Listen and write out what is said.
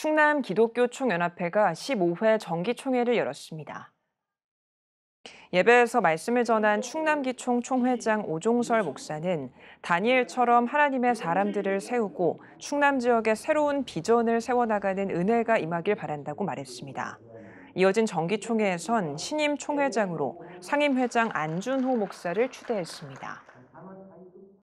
충남 기독교 총연합회가 15회 정기총회를 열었습니다. 예배에서 말씀을 전한 충남기총 총회장 오종설 목사는 다니엘처럼 하나님의 사람들을 세우고 충남 지역의 새로운 비전을 세워나가는 은혜가 임하길 바란다고 말했습니다. 이어진 정기총회에선 신임 총회장으로 상임회장 안준호 목사를 추대했습니다.